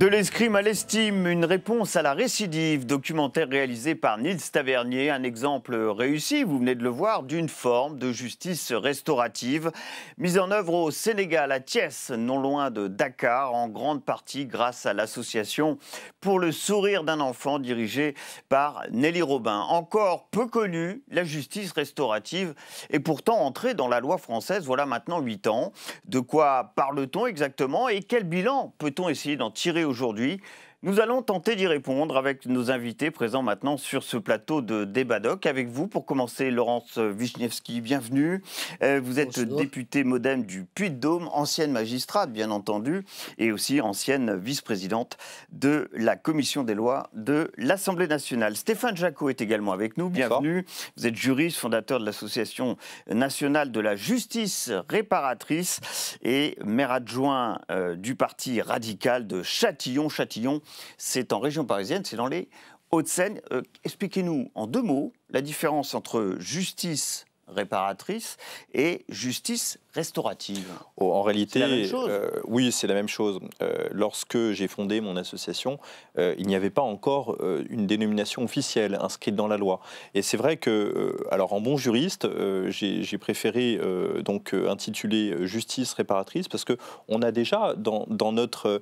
De l'escrime à l'estime, une réponse à la récidive, documentaire réalisé par Nils Tavernier, un exemple réussi, vous venez de le voir, d'une forme de justice restaurative, mise en œuvre au Sénégal, à Thiès, non loin de Dakar, en grande partie grâce à l'association Pour le sourire d'un enfant, dirigée par Nelly Robin. Encore peu connue, la justice restaurative est pourtant entrée dans la loi française, voilà maintenant 8 ans. De quoi parle-t-on exactement et quel bilan peut-on essayer d'en tirer aujourd'hui nous allons tenter d'y répondre avec nos invités présents maintenant sur ce plateau de débat doc. Avec vous, pour commencer, Laurence Wisniewski, bienvenue. Euh, vous êtes députée modem du Puy-de-Dôme, ancienne magistrate, bien entendu, et aussi ancienne vice-présidente de la commission des lois de l'Assemblée nationale. Stéphane Jacot est également avec nous. Bienvenue. Vous êtes juriste, fondateur de l'Association nationale de la justice réparatrice et maire adjoint euh, du parti radical de Châtillon. Châtillon, c'est en région parisienne, c'est dans les Hauts-de-Seine. Euh, expliquez-nous en deux mots la différence entre justice réparatrice et justice restaurative. Oh, en réalité, la même chose. Euh, oui, c'est la même chose. Euh, lorsque j'ai fondé mon association, euh, il n'y avait pas encore une dénomination officielle inscrite dans la loi. Et c'est vrai que, alors en bon juriste, j'ai préféré donc intituler justice réparatrice parce que on a déjà dans, dans notre,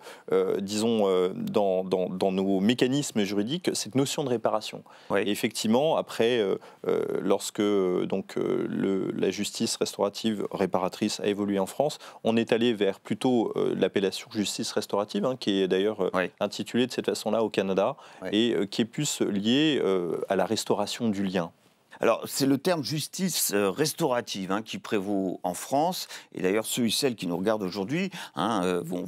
disons, dans, dans, nos mécanismes juridiques cette notion de réparation. effectivement, après, lorsque donc la justice restaurative réparatrice a évolué en France. On est allé vers plutôt euh, l'appellation justice restaurative, hein, qui est d'ailleurs euh, intitulée de cette façon-là au Canada, et euh, qui est plus liée à la restauration du lien. Alors, c'est le terme justice euh, restaurative hein, qui prévaut en France. Et d'ailleurs, ceux et celles qui nous regardent aujourd'hui hein, euh, vont,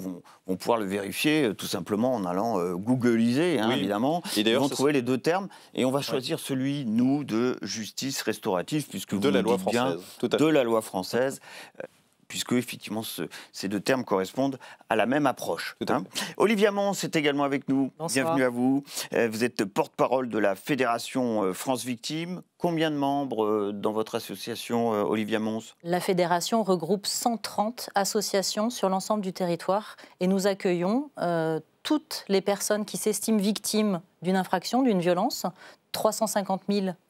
pouvoir le vérifier euh, tout simplement en allant euh, googliser, hein, évidemment. Et Ils vont trouver les deux termes. Et on va choisir celui, nous, de justice restaurative, puisque de vous la loi française. Bien, de la loi française puisque effectivement ces deux termes correspondent à la même approche. Olivia Mons est également avec nous. Bienvenue à vous. Euh, vous êtes porte-parole de la Fédération euh, France Victimes. Combien de membres euh, dans votre association, Olivia Mons La fédération regroupe 130 associations sur l'ensemble du territoire et nous accueillons toutes les personnes qui s'estiment victimes d'une infraction, d'une violence, 350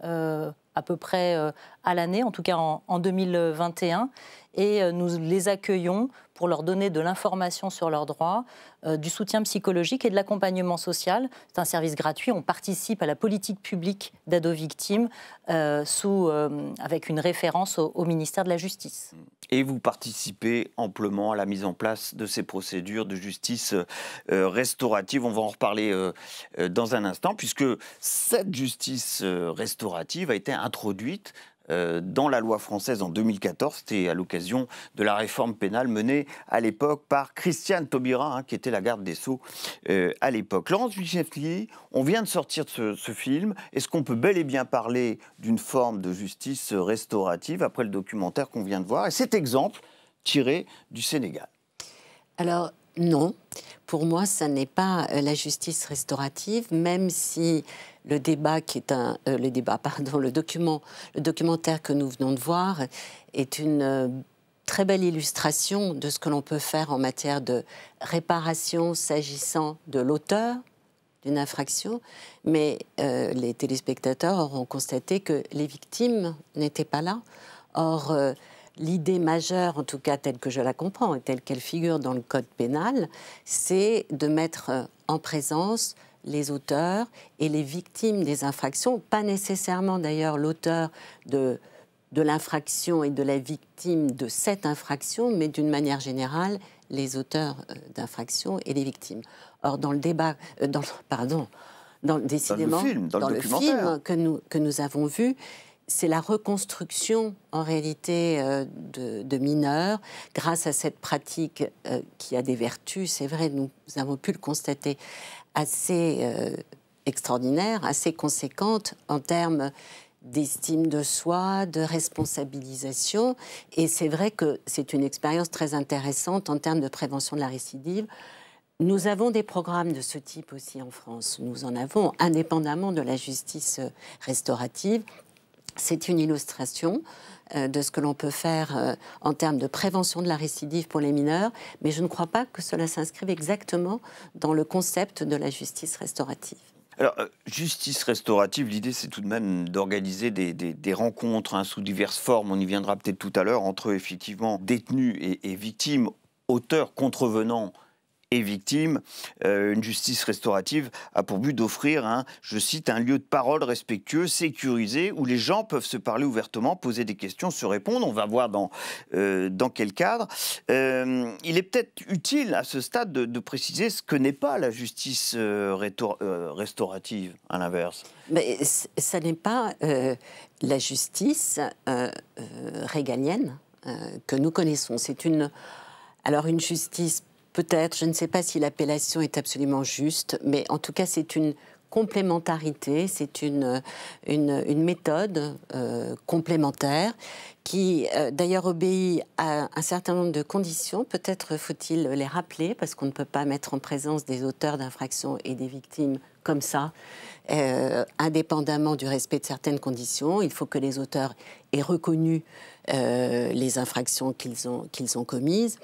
000 à peu près euh, à l'année, en tout cas en, 2021. Et euh, nous les accueillons pour leur donner de l'information sur leurs droits, euh, du soutien psychologique et de l'accompagnement social. C'est un service gratuit. On participe à la politique publique d'ado victimes euh, euh, avec une référence au, au, ministère de la Justice. Et vous participez amplement à la mise en place de ces procédures de justice restaurative. On va en reparler dans un instant, puisque cette justice restaurative a été introduite euh, dans la loi française en 2014. C'était à l'occasion de la réforme pénale menée à l'époque par Christiane Taubira, hein, qui était la garde des Sceaux euh, à l'époque. Laurence Bichetli, on vient de sortir de ce, ce film. Est-ce qu'on peut bel et bien parler d'une forme de justice restaurative après le documentaire qu'on vient de voir et cet exemple tiré du Sénégal alors, non. Pour moi, ça n'est pas euh, la justice restaurative, même si le débat qui est un, euh, le débat, pardon, le document, le documentaire que nous venons de voir est une euh, très belle illustration de ce que l'on peut faire en matière de réparation s'agissant de l'auteur d'une infraction, mais les téléspectateurs auront constaté que les victimes n'étaient pas là. Or, l'idée majeure, en tout cas telle que je la comprends et telle qu'elle figure dans le Code pénal, c'est de mettre euh, en présence les auteurs et les victimes des infractions, pas nécessairement d'ailleurs l'auteur de, l'infraction et de la victime de cette infraction, mais d'une manière générale, les auteurs euh, d'infractions et les victimes. Or, dans le débat, euh, dans, pardon, dans, décidément, dans le film, dans le film que nous avons vu, c'est la reconstruction en réalité euh, de, mineurs grâce à cette pratique euh, qui a des vertus, c'est vrai, nous, avons pu le constater, assez euh, extraordinaire, assez conséquente en termes d'estime de soi, de responsabilisation. Et c'est vrai que c'est une expérience très intéressante en termes de prévention de la récidive. Nous avons des programmes de ce type aussi en France. Nous en avons, indépendamment de la justice restaurative. C'est une illustration euh, de ce que l'on peut faire euh, en termes de prévention de la récidive pour les mineurs, mais je ne crois pas que cela s'inscrive exactement dans le concept de la justice restaurative. Alors, euh, justice restaurative, l'idée c'est tout de même d'organiser des, rencontres hein, sous diverses formes, on y viendra peut-être tout à l'heure, entre effectivement détenus et victimes, auteurs, contrevenants et victimes. Euh, une justice restaurative a pour but d'offrir, un, je cite, un lieu de parole respectueux, sécurisé, où les gens peuvent se parler ouvertement, poser des questions, se répondre. On va voir dans, euh, dans quel cadre. Euh, il est peut-être utile à ce stade de, préciser ce que n'est pas la justice restaurative, à l'inverse. Mais ça n'est pas la justice régalienne que nous connaissons. C'est une alors une justice Peut-être, je ne sais pas si l'appellation est absolument juste, mais en tout cas, c'est une complémentarité, c'est une, euh, méthode euh, complémentaire qui euh, d'ailleurs obéit à un certain nombre de conditions. Peut-être faut-il les rappeler parce qu'on ne peut pas mettre en présence des auteurs d'infractions et des victimes comme ça, indépendamment du respect de certaines conditions. Il faut que les auteurs aient reconnu les infractions qu'ils ont commises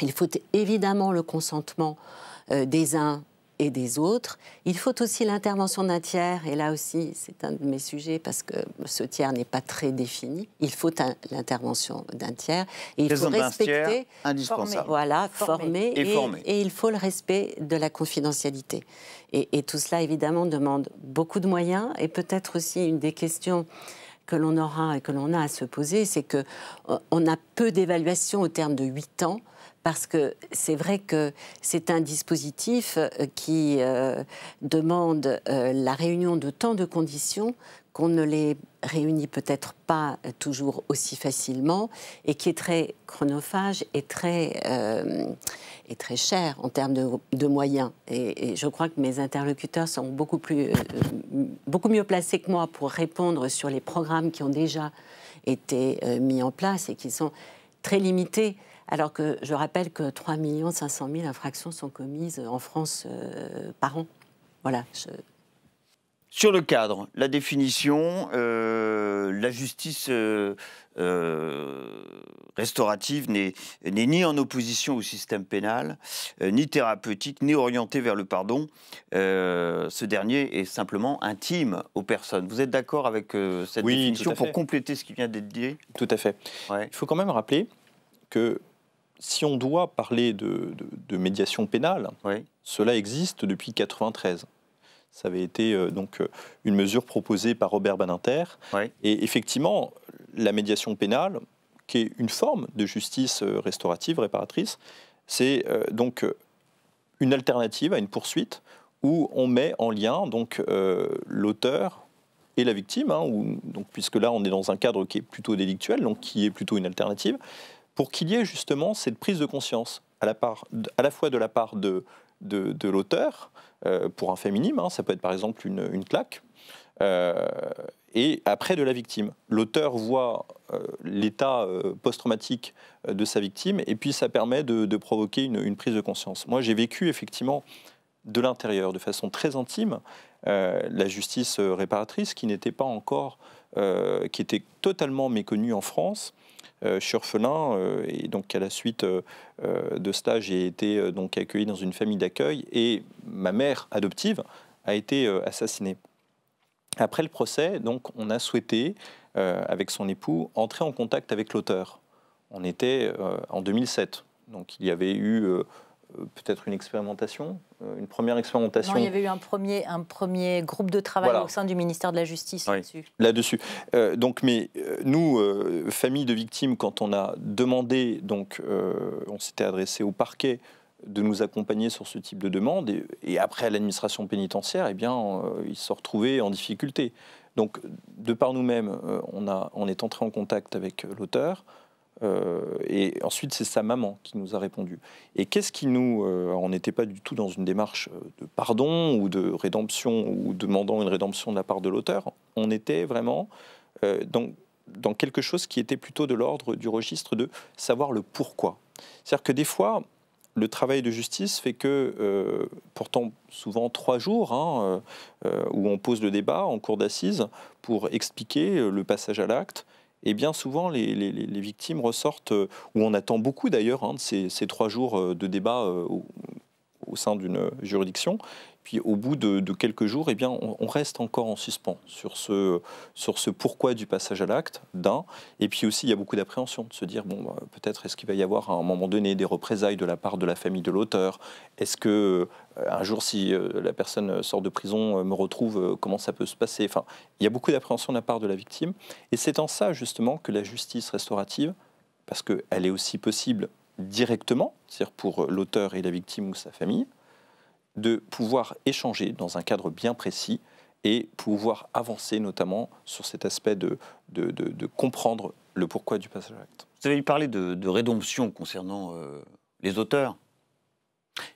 il faut évidemment le consentement euh, des uns et des autres. Il faut aussi l'intervention d'un tiers, et là aussi c'est un de mes sujets parce que ce tiers n'est pas très défini. Il faut l'intervention d'un tiers et il faut respecter, voilà, former, et, il faut le respect de la confidentialité. Et, tout cela évidemment demande beaucoup de moyens et peut-être aussi une des questions que l'on aura et que l'on a à se poser, c'est qu'on euh, a peu d'évaluation au terme de 8 ans parce que c'est vrai que c'est un dispositif euh, qui euh, demande euh, la réunion de tant de conditions qu'on ne les réunit peut-être pas toujours aussi facilement et qui est très chronophage et très, et très cher en termes de, moyens. Et, je crois que mes interlocuteurs sont beaucoup, plus, beaucoup mieux placés que moi pour répondre sur les programmes qui ont déjà été mis en place et qui sont très limités alors que je rappelle que 3 500 000 infractions sont commises en France euh, par an. Voilà. Sur le cadre, la définition, euh, la justice euh, restaurative n'est ni en opposition au système pénal, ni thérapeutique, ni orientée vers le pardon. ce dernier est simplement intime aux personnes. Vous êtes d'accord avec cette définition pour compléter ce qui vient d'être dit Tout à fait. Il faut quand même rappeler que si on doit parler de, médiation pénale, cela existe depuis 1993. Ça avait été euh, donc euh, une mesure proposée par Robert baninter Et effectivement, la médiation pénale, qui est une forme de justice euh, restaurative, réparatrice, c'est donc une alternative à une poursuite où on met en lien donc l'auteur et la victime, hein, donc, puisque là on est dans un cadre qui est plutôt délictuel, donc qui est plutôt une alternative, pour qu'il y ait justement cette prise de conscience à la, fois de la part de, l'auteur, euh, pour un fait minime, hein, ça peut être par exemple une, claque, euh, et après de la victime. L'auteur voit euh, l'état post-traumatique de sa victime, et puis ça permet de, provoquer une, prise de conscience. Moi, j'ai vécu effectivement de l'intérieur, de façon très intime, la justice réparatrice qui n'était pas encore, qui était totalement méconnue en France je euh, suis orphelin euh, et donc à la suite euh, de cela, j'ai été donc accueilli dans une famille d'accueil et ma mère adoptive a été assassinée. Après le procès, donc on a souhaité avec son époux entrer en contact avec l'auteur. On était en 2007, donc il y avait eu euh, peut-être une expérimentation, euh, une première expérimentation. Non, il y avait eu un premier, un premier groupe de travail au sein du ministère de la Justice là-dessus. Là-dessus. Euh, donc, mais nous, famille de victimes, quand on a demandé, donc, on s'était adressé au parquet de nous accompagner sur ce type de demande, et, après à l'administration pénitentiaire, eh bien, ils se sont retrouvés en difficulté. Donc, de par nous-mêmes, on, on est entré en contact avec l'auteur. Euh, et ensuite, c'est sa maman qui nous a répondu. Et qu'est-ce qui nous... Euh, on n'était pas du tout dans une démarche euh, de pardon ou de rédemption ou demandant une rédemption de la part de l'auteur. On était vraiment dans, dans quelque chose qui était plutôt de l'ordre du registre de savoir le pourquoi. C'est-à-dire que des fois, le travail de justice fait que, pourtant souvent trois jours, hein, où on pose le débat en cours d'assises pour expliquer le passage à l'acte, et bien souvent les, victimes ressortent, euh, où on attend beaucoup d'ailleurs hein, de ces, trois jours euh, de débat euh, au sein d'une juridiction, puis au bout de, quelques jours, et eh bien, on, reste encore en suspens sur ce, sur ce pourquoi du passage à l'acte, d'un. Et puis aussi, il y a beaucoup d'appréhension de se dire, bon, bah, peut-être est-ce qu'il va y avoir à un moment donné des représailles de la part de la famille de l'auteur Est-ce que euh, un jour, si euh, la personne sort de prison, euh, me retrouve, comment ça peut se passer Enfin, il y a beaucoup d'appréhension de la part de la victime. Et c'est en ça, justement, que la justice restaurative, parce qu'elle est aussi possible directement, c'est-à-dire pour l'auteur et la victime ou sa famille, de pouvoir échanger dans un cadre bien précis et pouvoir avancer notamment sur cet aspect de, de, comprendre le pourquoi du passage à l'acte. Vous avez parlé de, rédemption concernant euh, les auteurs.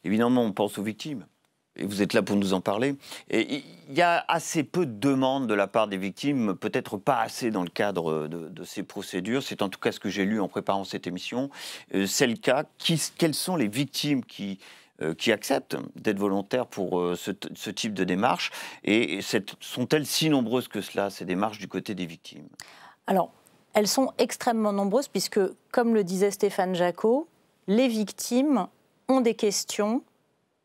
Évidemment, on pense aux victimes. Et vous êtes là pour nous en parler. Et il y a assez peu de demandes de la part des victimes, peut-être pas assez dans le cadre de, ces procédures. C'est en tout cas ce que j'ai lu en préparant cette émission. Euh, c'est le cas. quelles sont les victimes qui, euh, qui acceptent d'être volontaires pour euh, ce, type de démarche Et sont-elles si nombreuses que cela, ces démarches du côté des victimes Alors, elles sont extrêmement nombreuses puisque, comme le disait Stéphane Jacot, les victimes ont des questions,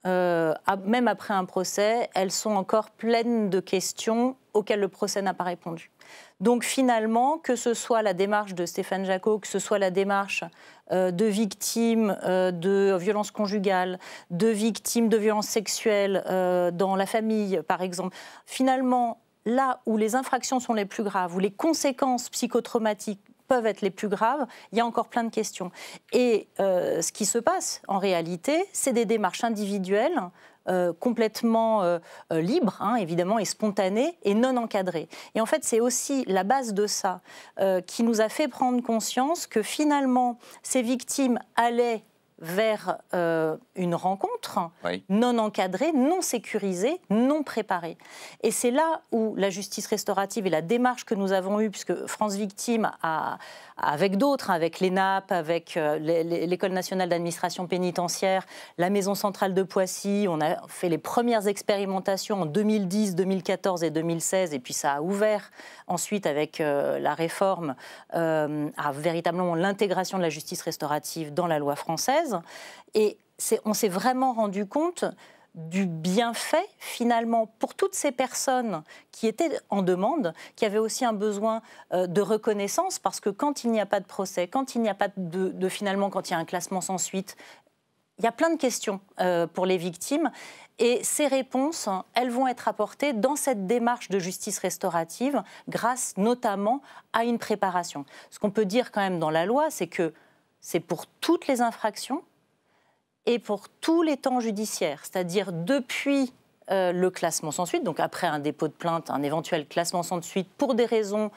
euh, même après un procès, elles sont encore pleines de questions auxquelles le procès n'a pas répondu. Donc finalement, que ce soit la démarche de Stéphane Jacot, que ce soit la démarche euh, de victimes euh, de violences conjugales, de victimes de violences sexuelles euh, dans la famille, par exemple, finalement, là où les infractions sont les plus graves, où les conséquences psychotraumatiques peuvent être les plus graves, il y a encore plein de questions. Et ce qui se passe en réalité, c'est des démarches individuelles euh, complètement euh, euh, libre, hein, évidemment, et spontané, et non encadré. Et en fait, c'est aussi la base de ça qui nous a fait prendre conscience que finalement, ces victimes allaient vers euh, une rencontre non encadrée, non sécurisée, non préparée. Et c'est là où la justice restaurative et la démarche que nous avons eue, puisque France Victime, a, avec d'autres, avec l'ENAP, avec euh, l'École nationale d'administration pénitentiaire, la Maison centrale de Poissy, on a fait les premières expérimentations en 2010, 2014 et 2016, et puis ça a ouvert ensuite avec euh, la réforme à véritablement l'intégration de la justice restaurative dans la loi française. Et on s'est vraiment rendu compte du bienfait finalement pour toutes ces personnes qui étaient en demande, qui avaient aussi un besoin euh, de reconnaissance parce que quand il n'y a pas de procès, quand il n'y a pas de, finalement quand il y a un classement sans suite, il y a plein de questions euh, pour les victimes et ces réponses, elles vont être apportées dans cette démarche de justice restaurative grâce notamment à une préparation. Ce qu'on peut dire quand même dans la loi, c'est que c'est pour toutes les infractions et pour tous les temps judiciaires, c'est-à-dire depuis euh, le classement sans suite, donc après un dépôt de plainte, un éventuel classement sans suite pour des raisons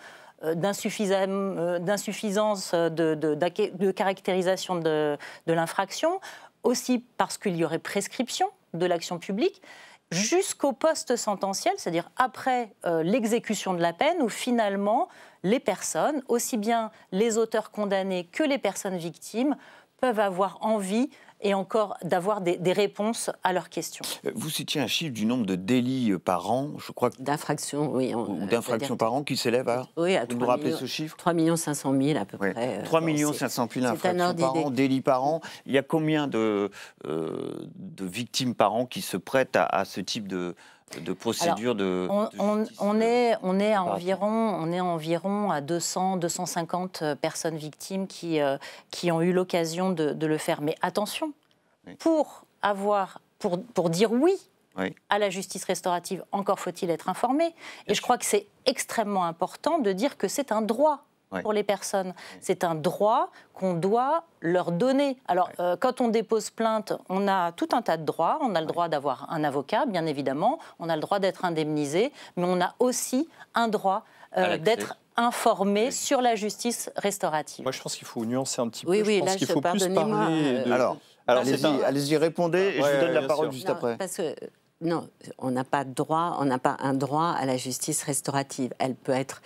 euh, euh, d'insuffisance de, caractérisation de l'infraction, aussi parce qu'il y aurait prescription de l'action publique jusqu'au poste sententiel, c'est-à-dire après euh, l'exécution de la peine, où finalement les personnes, aussi bien les auteurs condamnés que les personnes victimes, peuvent avoir envie et encore d'avoir des, réponses à leurs questions. Euh, vous citiez un chiffre du nombre de délits euh, par an, je crois. Que... D'infractions, oui. Euh, d'infractions par an qui s'élève à. Oui, à Vous rappelez ce chiffre 3 500 000 à peu près. 3 millions 500 000 infractions par an, délits par an. Il y a combien de, de victimes par an qui se prêtent à ce type de, de procédures de, on, euh, est, on, est à environ, on est à environ à 200-250 euh, personnes victimes qui, euh, qui ont eu l'occasion de, le faire. Mais attention, pour, avoir, pour, dire oui à la justice restaurative, encore faut-il être informé. Et je crois que c'est extrêmement important de dire que c'est un droit pour les personnes. C'est un droit qu'on doit leur donner. Alors, euh, quand on dépose plainte, on a tout un tas de droits. On a le droit d'avoir un avocat, bien évidemment. On a le droit d'être indemnisé. Mais on a aussi un droit euh, d'être informé sur la justice restaurative. Moi, je pense qu'il faut nuancer un petit peu. Oui, je pense qu'il faut plus parler. Euh, alors, allez-y, répondez et je vous donne la parole juste après. Parce que non, on n'a pas droit, on n'a pas un droit à la justice restaurative. Elle peut être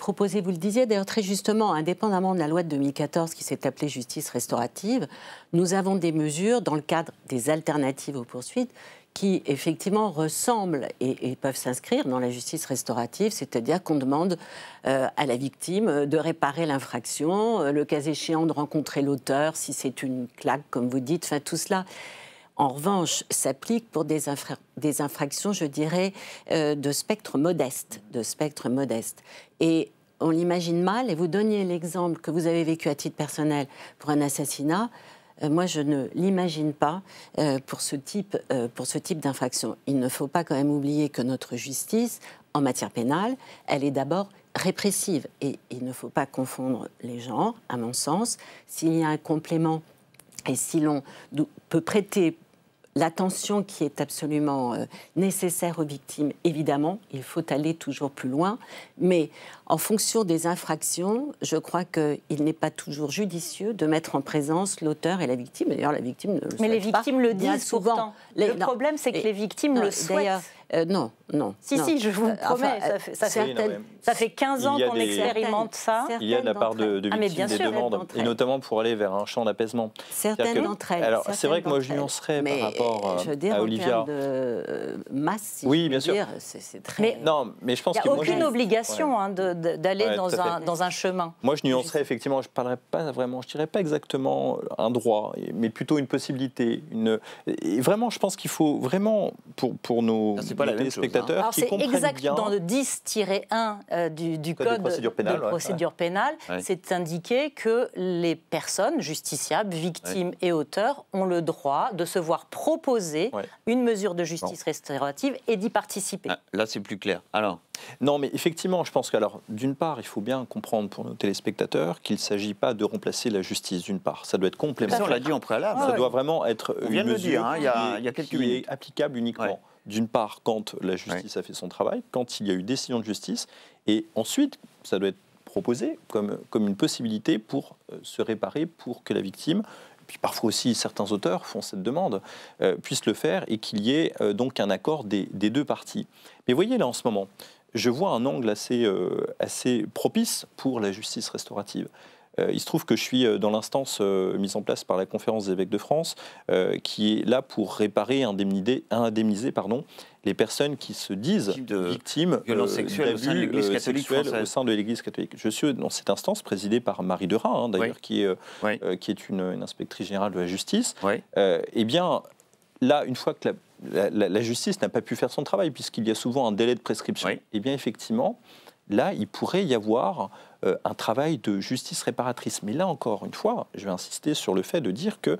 proposer, vous le disiez d'ailleurs très justement, indépendamment de la loi de 2014 qui s'est appelée justice restaurative, nous avons des mesures dans le cadre des alternatives aux poursuites qui effectivement ressemblent et, peuvent s'inscrire dans la justice restaurative, c'est-à-dire qu'on demande euh, à la victime euh, de réparer l'infraction, euh, le cas échéant de rencontrer l'auteur si c'est une claque, comme vous dites, enfin tout cela en revanche, s'applique pour des, des, infractions, je dirais, euh, de spectre modeste, de spectre modeste. Et on l'imagine mal, et vous donniez l'exemple que vous avez vécu à titre personnel pour un assassinat, euh, moi, je ne l'imagine pas euh, pour ce type, pour ce type d'infraction. Il ne faut pas quand même oublier que notre justice, en matière pénale, elle est d'abord répressive. Et il ne faut pas confondre les genres, à mon sens. S'il y a un complément et si l'on peut prêter l'attention qui est absolument euh, nécessaire aux victimes, évidemment, il faut aller toujours plus loin, mais en fonction des infractions, je crois qu'il n'est pas toujours judicieux de mettre en présence l'auteur et la victime. D'ailleurs, la victime ne le Mais les victimes le disent souvent. le problème, c'est que les victimes le souhaitent. Euh, non, non. Si, si, je vous euh, promets, ça, euh, fait, 15 ans qu'on expérimente ça. il y a de la part de, de ah, des demandes, et notamment pour aller vers un champ d'apaisement. Certaines d'entre elles. Alors, c'est vrai que moi, je nuancerais par rapport à Olivia. de masse, oui, bien sûr. Dire, très... non, mais je pense qu'il n'y a aucune obligation hein, d'aller dans, un, chemin. Moi, je nuancerais effectivement, je ne pas vraiment, je dirais pas exactement un droit, mais plutôt une possibilité. Et vraiment, je pense qu'il faut vraiment, pour, pour nos, Hein. Alors c'est exact dans le 10-1 euh, du, code, de procédure pénale. C'est indiqué que les personnes justiciables, victimes et auteurs ont le droit de se voir proposer une mesure de justice bon. et d'y participer. Ah, là, c'est plus clair. Alors. Non, mais effectivement, je pense qu'alors, d'une part, il faut bien comprendre pour nos téléspectateurs qu'il ne s'agit pas de remplacer la justice, d'une part. Ça doit être complémentaire. Ça, on l'a dit en préalable. ça doit vraiment être une mesure hein, qui est applicable uniquement d'une part, quand la justice a fait son travail, quand il y a eu décision de justice, et ensuite, ça doit être proposé comme, comme une possibilité pour euh, se réparer, pour que la victime puis parfois aussi certains auteurs font cette demande, euh, puisse puissent le faire et qu'il y ait euh, donc un accord des, deux parties. Mais voyez là en ce moment, je vois un angle assez, assez propice pour la justice restaurative. Euh, il se trouve que je suis euh, dans l'instance euh, mise en place par la Conférence des évêques de France, qui est là pour réparer, indemniser, indemniser pardon, les personnes qui se disent de victimes de sexuelles au sein de l'Église catholique Au sein de l'Église catholique. Je suis dans cette instance présidée par Marie de hein, d'ailleurs, qui est, qui est une, inspectrice générale de la justice. eh bien, là, une fois que la, la justice n'a pas pu faire son travail, puisqu'il y a souvent un délai de prescription, eh bien, effectivement, là, il pourrait y avoir euh, un travail de justice réparatrice. Mais là encore une fois, je vais insister sur le fait de dire que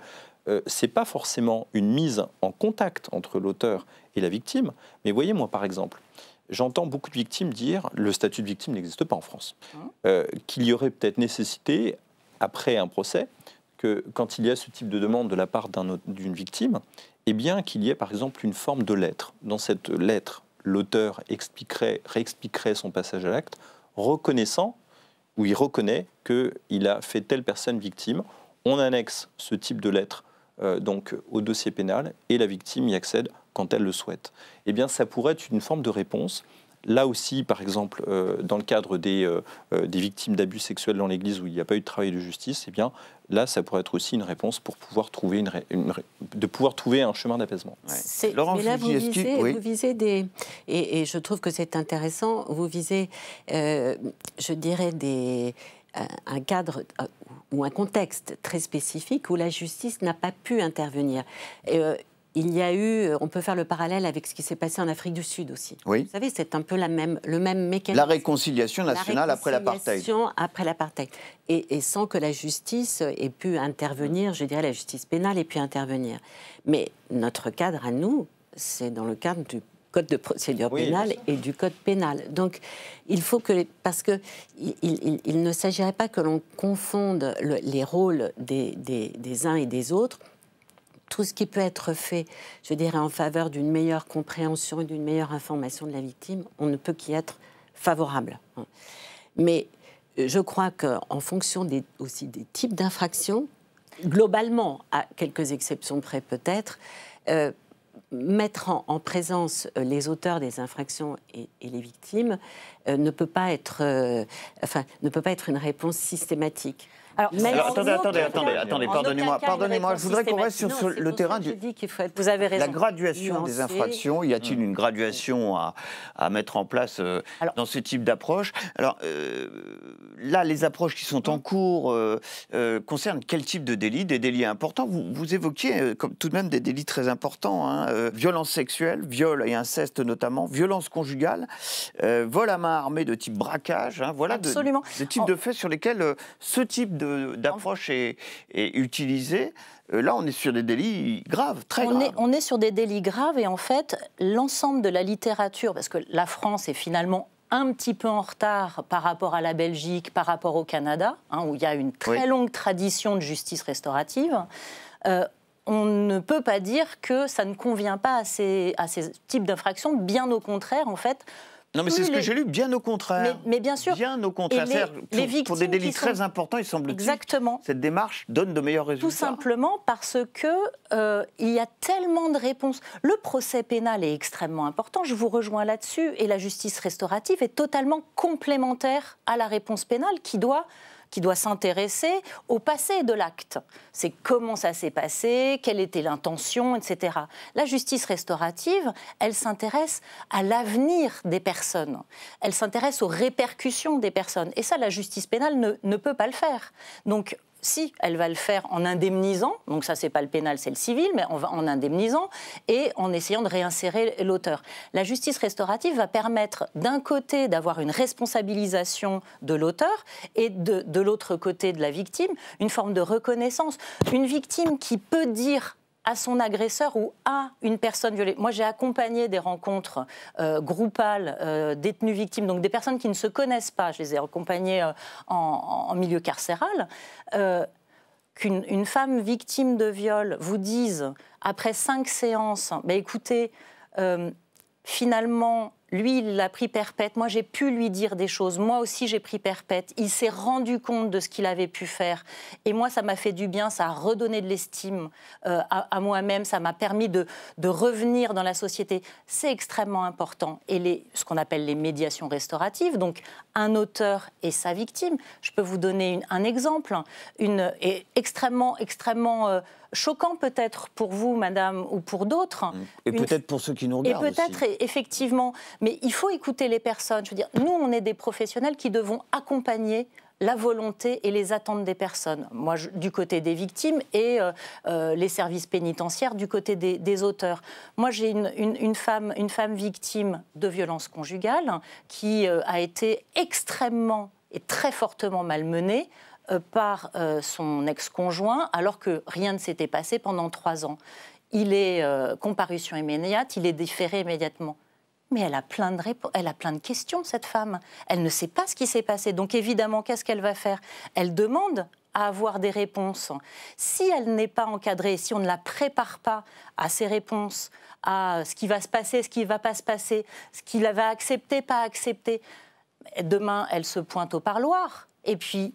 euh, ce n'est pas forcément une mise en contact entre l'auteur et la victime. Mais voyez moi par exemple, j'entends beaucoup de victimes dire le statut de victime n'existe pas en France, hein euh, qu'il y aurait peut-être nécessité après un procès que quand il y a ce type de demande de la part d'une victime, eh bien qu'il y ait par exemple une forme de lettre. Dans cette lettre l'auteur expliquerait, réexpliquerait son passage à l'acte, reconnaissant ou il reconnaît qu'il a fait telle personne victime. On annexe ce type de lettre euh, donc au dossier pénal et la victime y accède quand elle le souhaite. Eh bien, ça pourrait être une forme de réponse Là aussi, par exemple, euh, dans le cadre des, euh, euh, des victimes d'abus sexuels dans l'Église où il n'y a pas eu de travail de justice, eh bien, là, ça pourrait être aussi une réponse pour pouvoir trouver, une, de pouvoir trouver un chemin d'apaisement. mais là, vous visez, des... Et, je trouve que c'est intéressant, vous visez, je dirais, des un cadre ou un contexte très spécifique où la justice n'a pas pu intervenir il y a eu, euh, on peut faire le parallèle avec ce qui s'est passé en Afrique du Sud aussi. Vous savez, c'est un peu la même, le même mécanisme. La réconciliation nationale après la réconciliation après l'apartheid. Et, sans que la justice ait pu intervenir, je dirais la justice pénale ait pu intervenir. Mais notre cadre à nous, c'est dans le cadre du code de procédure pénale et du code pénal. Donc, il faut que, parce que il, ne s'agirait pas que l'on confonde les rôles des uns et des autres tout ce qui peut être fait, je dirais, en faveur d'une meilleure compréhension et d'une meilleure information de la victime, on ne peut qu'y être favorable. Mais euh, je crois qu'en fonction aussi des types d'infractions, globalement, à quelques exceptions près peut-être, euh, mettre en, présence euh, les auteurs des infractions et, les victimes ne peut pas être, ne peut pas être une réponse systématique. Alors, attendez, attendez, attendez, attendez, pardonnez-moi, pardonnez-moi. Je voudrais qu'on reste sur le terrain du. Vous avez La graduation des infractions. Y a-t-il mm. une graduation à, mettre en place euh, dans ce type d'approche Alors euh, là, les approches qui sont en mm. cours euh, concernent quel type de délit Des délits importants. Vous, évoquiez comme tout de même des délits très importants hein, violence sexuelle, viol et inceste notamment, violence conjugale, vol à main armée de type braquage. Hein, voilà Absolument. des types de faits sur lesquels ce type d'approche est, utilisé, utilisée, euh, là, on est sur des délits graves, très on graves. Est, on est sur des délits graves et en fait, l'ensemble de la littérature, parce que la France est finalement un petit peu en retard par rapport à la Belgique, par rapport au Canada, hein, où il y a une très longue tradition de justice restaurative. Euh, on ne peut pas dire que ça ne convient pas à ces types d'infractions. Bien au contraire, en fait, non, mais c'est ce que j'ai lu, bien au contraire. Mais, bien sûr. Bien au contraire. pour, pour, des délits très importants, il semble Exactement. cette démarche donne de meilleurs résultats. Tout simplement parce qu'il euh, y a tellement de réponses. Le procès pénal est extrêmement important, je vous rejoins là-dessus, et la justice restaurative est totalement complémentaire à la réponse pénale qui doit qui doit s'intéresser au passé de l'acte. C'est comment ça s'est passé, quelle était l'intention, etc. La justice restaurative, elle s'intéresse à l'avenir des personnes. Elle s'intéresse aux répercussions des personnes. Et ça, la justice pénale ne, ne peut pas le faire. Donc, si, elle va le faire en indemnisant, donc ça c'est pas le pénal, c'est le civil, mais on en indemnisant et en essayant de réinsérer l'auteur. La justice restaurative va permettre d'un côté d'avoir une responsabilisation de l'auteur et de, de l'autre côté de la victime une forme de reconnaissance. Une victime qui peut dire à son agresseur ou à une personne violée. Moi, j'ai accompagné des rencontres euh, groupales euh, détenues victimes, donc des personnes qui ne se connaissent pas. Je les ai accompagnées euh, en, milieu carcéral. Qu'une femme victime de viol vous dise, après cinq séances, bah, écoutez, finalement, lui, il l'a pris perpète. Moi, j'ai pu lui dire des choses. Moi aussi, j'ai pris perpète. Il s'est rendu compte de ce qu'il avait pu faire. Et moi, ça m'a fait du bien. Ça a redonné de l'estime euh, à, moi-même. Ça m'a permis de, revenir dans la société. C'est extrêmement important. Et les, ce qu'on appelle les médiations restauratives, donc un auteur et sa victime. Je peux vous donner un exemple. Hein. Une, extrêmement, extrêmement. Euh, choquant peut-être pour vous, madame, ou pour d'autres. Mm. Et peut-être pour ceux qui nous regardent. Et peut-être, effectivement. Mais il faut écouter les personnes. Je veux dire, nous, on est des professionnels qui devons accompagner la volonté et les attentes des personnes. Moi, du côté des victimes et euh, euh, les services pénitentiaires du côté des, auteurs. Moi, j'ai une, femme, une femme victime de violences conjugales qui euh, a été extrêmement et très fortement malmenée. Euh, par euh, son ex-conjoint, alors que rien ne s'était passé pendant trois ans. Il est euh, comparution immédiate, il est déféré immédiatement. Mais elle a, plein de elle a plein de questions, cette femme. Elle ne sait pas ce qui s'est passé. Donc évidemment, qu'est-ce qu'elle va faire Elle demande à avoir des réponses. Si elle n'est pas encadrée, si on ne la prépare pas à ses réponses, à ce qui va se passer, ce qui ne va pas se passer, ce qu'il va accepter, pas accepter, demain, elle se pointe au parloir. Et puis,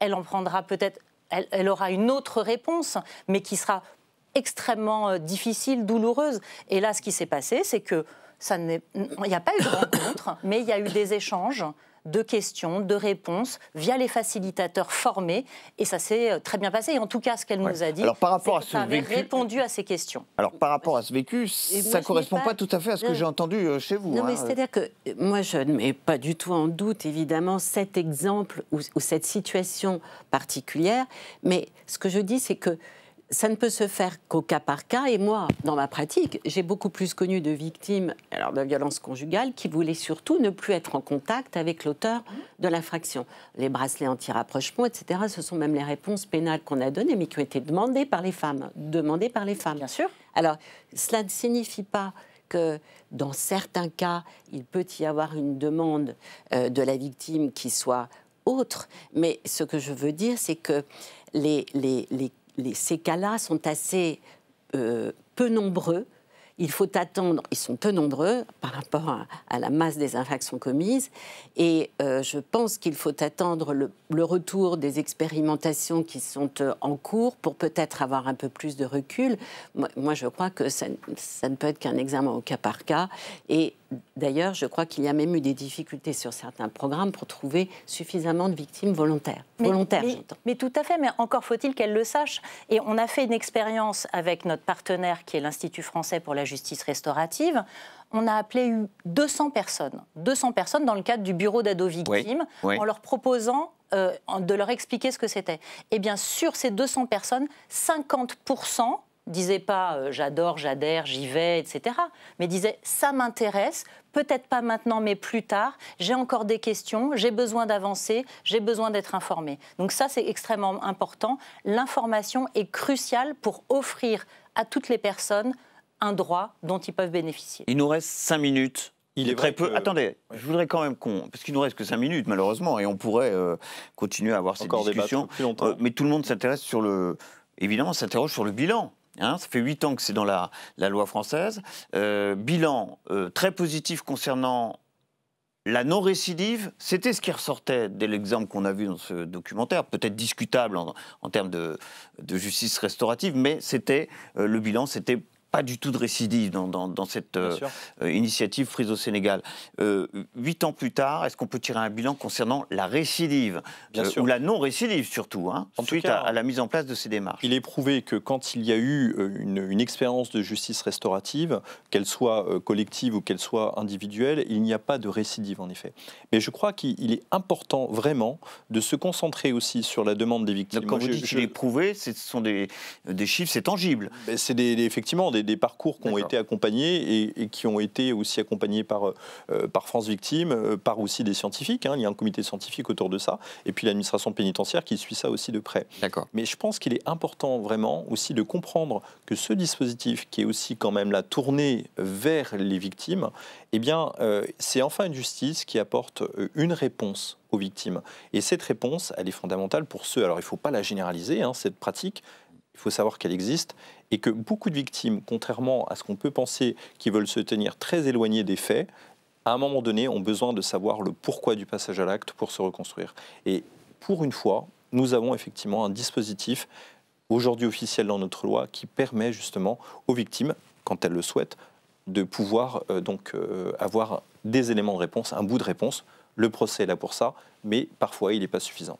elle en prendra peut-être, elle, aura une autre réponse, mais qui sera extrêmement euh, difficile, douloureuse. Et là, ce qui s'est passé, c'est que ça il n'y a pas eu de rencontre, mais il y a eu des échanges de questions, de réponses via les facilitateurs formés. Et ça s'est euh, très bien passé. Et en tout cas, ce qu'elle nous a dit, c'est par rapport à répondu à ces questions. Alors par rapport à ce vécu, ça ne correspond pas... tout à fait à ce que j'ai entendu euh, chez vous. Non, hein. mais c'est-à-dire que euh, moi, je ne mets pas du tout en doute, évidemment, cet exemple ou cette situation particulière. Mais ce que je dis, c'est que ça ne peut se faire qu'au cas par cas. Et moi, dans ma pratique, j'ai beaucoup plus connu de victimes alors de violences conjugales qui voulaient surtout ne plus être en contact avec l'auteur de l'infraction. Les bracelets anti-rapprochement, etc., ce sont même les réponses pénales qu'on a données, mais qui ont été demandées par les femmes. Demandées par les femmes. Bien sûr. Alors, cela ne signifie pas que dans certains cas, il peut y avoir une demande euh, de la victime qui soit autre. Mais ce que je veux dire, c'est que les, les, les les, ces cas-là sont assez euh, peu nombreux. Il faut attendre, ils sont peu nombreux par rapport à, la masse des infractions commises, et euh, je pense qu'il faut attendre le, retour des expérimentations qui sont euh, en cours pour peut-être avoir un peu plus de recul. Moi, je crois que ça, ça ne peut être qu'un examen au cas par cas, et D'ailleurs, je crois qu'il y a même eu des difficultés sur certains programmes pour trouver suffisamment de victimes volontaires. Mais, tout à fait, mais encore faut-il qu'elles le sachent. Et on a fait une expérience avec notre partenaire qui est l'Institut français pour la justice restaurative on a appelé 200 personnes, 200 personnes dans le cadre du bureau d'ado victimes, en leur proposant euh, de leur expliquer ce que c'était. Et eh bien, sur ces 200 personnes, 50% disait pas euh, j'adore, j'adhère, j'y vais, etc. Mais disait ça m'intéresse, peut-être pas maintenant, mais plus tard. J'ai encore des questions, j'ai besoin d'avancer, j'ai besoin d'être informé. Donc ça, c'est extrêmement important. L'information est cruciale pour offrir à toutes les personnes un droit dont ils peuvent bénéficier. Il nous reste cinq minutes. Il est très peu. Attendez, je voudrais quand même qu'on. Parce qu'il nous reste que 5 minutes, malheureusement, et on pourrait euh, continuer à avoir cette Encore discussion. Euh, mais tout le monde s'intéresse sur le. Évidemment, s'interroge sur le bilan Hein, ça fait huit ans que c'est dans la, loi française. Euh, bilan euh, très positif concernant la non-récidive, c'était ce qui ressortait dès l'exemple qu'on a vu dans ce documentaire, peut-être discutable en, termes de, justice restaurative, mais c'était euh, le bilan, c'était pas du tout de récidive dans, cette euh, euh, initiative Frise au Sénégal. Euh, huit ans plus tard, est-ce qu'on peut tirer un bilan concernant la récidive Bien sûr. Ou la non-récidive surtout, hein, suite à, la mise en place de ces démarches Il est prouvé que quand il y a eu une, expérience de justice restaurative, qu'elle soit collective ou qu'elle soit individuelle, il n'y a pas de récidive en effet. Mais je crois qu'il est important vraiment de se concentrer aussi sur la demande des victimes. Donc, quand vous dites qu'il je... est prouvé, ce sont des, des chiffres, c'est tangible. Ben, c'est effectivement des, des parcours qui ont été accompagnés et, qui ont été aussi accompagnés par, euh, par France Victime, euh, par aussi des scientifiques. Hein. Il y a un comité scientifique autour de ça. Et puis l'administration pénitentiaire qui suit ça aussi de près. Mais je pense qu'il est important vraiment aussi de comprendre que ce dispositif, qui est aussi quand même la tournée vers les victimes, eh bien, euh, c'est enfin une justice qui apporte une réponse aux victimes. Et cette réponse, elle est fondamentale pour ceux, alors il ne faut pas la généraliser, hein, cette pratique, il faut savoir qu'elle existe et que beaucoup de victimes, contrairement à ce qu'on peut penser, qui veulent se tenir très éloignées des faits, à un moment donné, ont besoin de savoir le pourquoi du passage à l'acte pour se reconstruire. Et pour une fois, nous avons effectivement un dispositif aujourd'hui officiel dans notre loi qui permet justement aux victimes, quand elles le souhaitent, de pouvoir euh, donc euh, avoir des éléments de réponse, un bout de réponse. Le procès est là pour ça, mais parfois il n'est pas suffisant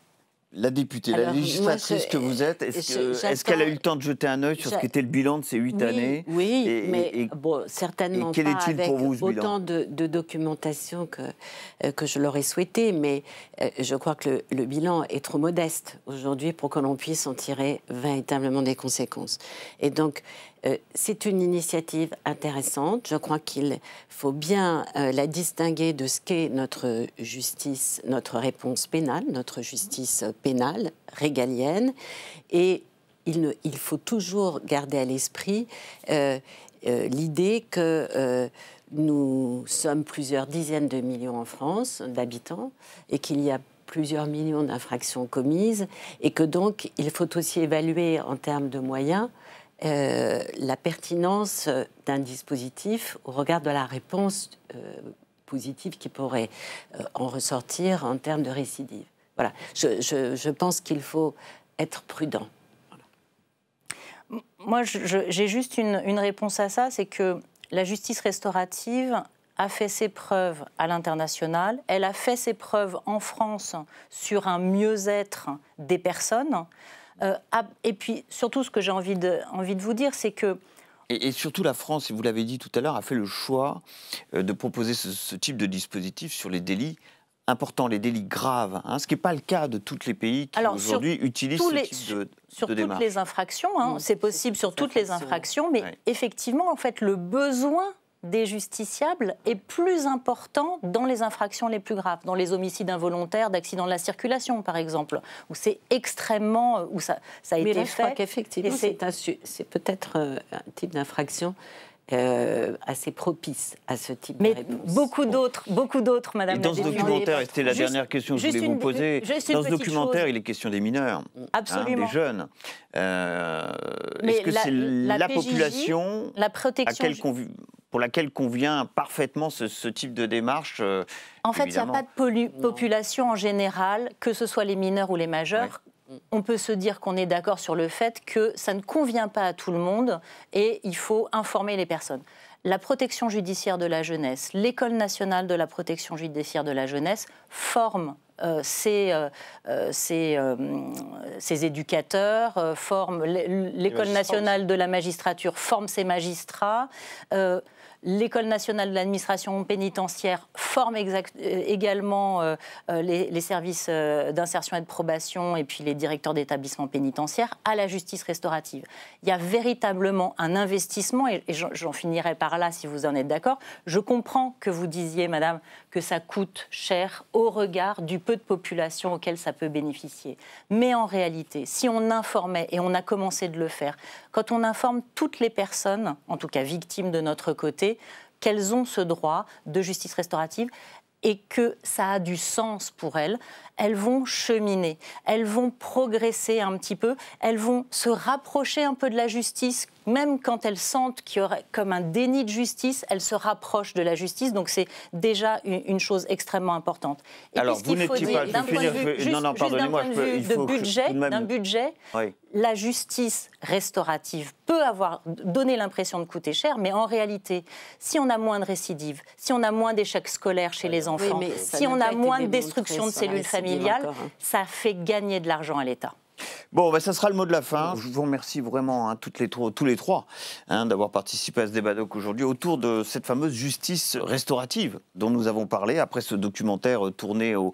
la députée, la législatrice que vous êtes, est-ce qu'elle a eu le temps de jeter un œil sur ce qu'était le bilan de ces huit années Oui, mais bon, certainement pas avec autant de, documentation que, euh, que je l'aurais souhaité, mais euh, je crois que le, le bilan est trop modeste aujourd'hui pour que l'on puisse en tirer véritablement des conséquences. Et donc, euh, c'est une initiative intéressante. Je crois qu'il faut bien euh, la distinguer de ce qu'est notre justice, notre réponse pénale, notre justice pénale régalienne. Et il, faut toujours garder à l'esprit euh, l'idée que nous sommes plusieurs dizaines de millions en France d'habitants et qu'il y a plusieurs millions d'infractions commises et que donc il faut aussi évaluer en termes de moyens euh, la pertinence d'un dispositif au regard de la réponse euh, positive qui pourrait euh, en ressortir en termes de récidive. Voilà, je, pense qu'il faut être prudent. Moi, j'ai juste une, réponse à ça, c'est que la justice restaurative a fait ses preuves à l'international, elle a fait ses preuves en France sur un mieux-être des personnes. Euh, et puis, surtout, ce que j'ai envie de, envie de vous dire, c'est que et, surtout, la France, vous l'avez dit tout à l'heure, a fait le choix euh, de proposer ce, type de dispositif sur les délits importants, les délits graves, hein. ce qui n'est pas le cas de tous les pays qui aujourd'hui utilisent ce type sur, de, sur toutes les infractions, hein. c'est possible sur toutes les infractions, mais effectivement, en fait, le besoin déjusticiable justiciables est plus important dans les infractions les plus graves, dans les homicides involontaires, d'accidents de la circulation par exemple, où c'est extrêmement, euh, où ça, a été fait. Je c'est peut-être euh, un type d'infraction euh, assez propice à ce type Mais Beaucoup d'autres, beaucoup d'autres, Madame. dans ce documentaire, c'était la dernière question que je voulais vous poser. Dans ce documentaire, il est question des mineurs, hein, des jeunes. Est-ce que c'est la, population la protection à quelle pour laquelle convient parfaitement ce, type de démarche euh, En fait, il n'y a pas de population en général, que ce soit les mineurs ou les majeurs. on peut se dire qu'on est d'accord sur le fait que ça ne convient pas à tout le monde et il faut informer les personnes. La protection judiciaire de la jeunesse, l'école nationale de la protection judiciaire de la jeunesse forme euh, ces, euh, euh, ces, éducateurs forment l'école nationale de la magistrature forme ses magistrats. L'école nationale de l'administration pénitentiaire forme également les, services d'insertion et de probation et puis les directeurs d'établissements pénitentiaires à la justice restaurative. Il y a véritablement un investissement, et, et j'en finirai par là si vous en êtes d'accord. Je comprends que vous disiez, madame, que ça coûte cher au regard du peu de population auquel ça peut bénéficier. Mais en réalité, si on informait, et on a commencé de le faire, quand on informe toutes les personnes, en tout cas victimes de notre côté, qu'elles ont ce droit de justice restaurative, et que ça a du sens pour elles, elles vont cheminer, elles vont progresser un petit peu, elles vont se rapprocher un peu de la justice, même quand elles sentent qu'il y aurait comme un déni de justice, elles se rapprochent de la justice, donc c'est déjà une, chose extrêmement importante. Alors, vous n'étiez pas... D'un point de vue, Budget, D'un budget, oui la justice restaurative peut avoir donné l'impression de coûter cher, mais en réalité, si on a moins de récidives, si on a moins d'échecs scolaires chez les enfants, si on a, moins de destruction de cellules familiales, hein. ça fait gagner de l'argent à l'État. Bon, bah, ça sera le mot de la fin. Je vous remercie vraiment hein, toutes les tous les trois hein, d'avoir participé à ce débat doc aujourd'hui autour de cette fameuse justice restaurative dont nous avons parlé après ce documentaire tourné au,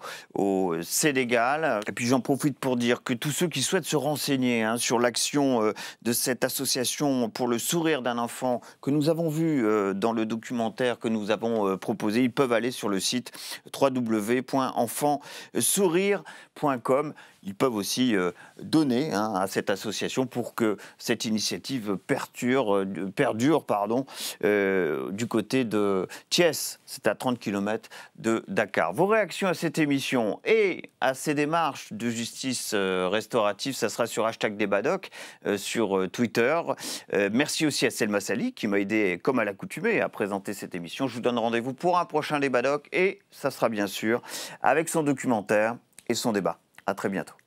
Sénégal. Et puis j'en profite pour dire que tous ceux qui souhaitent se renseigner hein, sur l'action euh, de cette association pour le sourire d'un enfant que nous avons vu euh, dans le documentaire que nous avons euh, proposé, ils peuvent aller sur le site www.enfantsourire.com ils peuvent aussi euh, donner hein, à cette association pour que cette initiative euh, perdure, pardon, euh, du côté de Thiès, c'est à 30 km de Dakar. Vos réactions à cette émission et à ces démarches de justice restaurative, ça sera sur hashtag des sur Twitter. merci aussi à Selma Sali qui m'a aidé, comme à l'accoutumée, à présenter cette émission. Je vous donne rendez-vous pour un prochain Débadoc et ça sera bien sûr avec son documentaire et son débat. À très bientôt.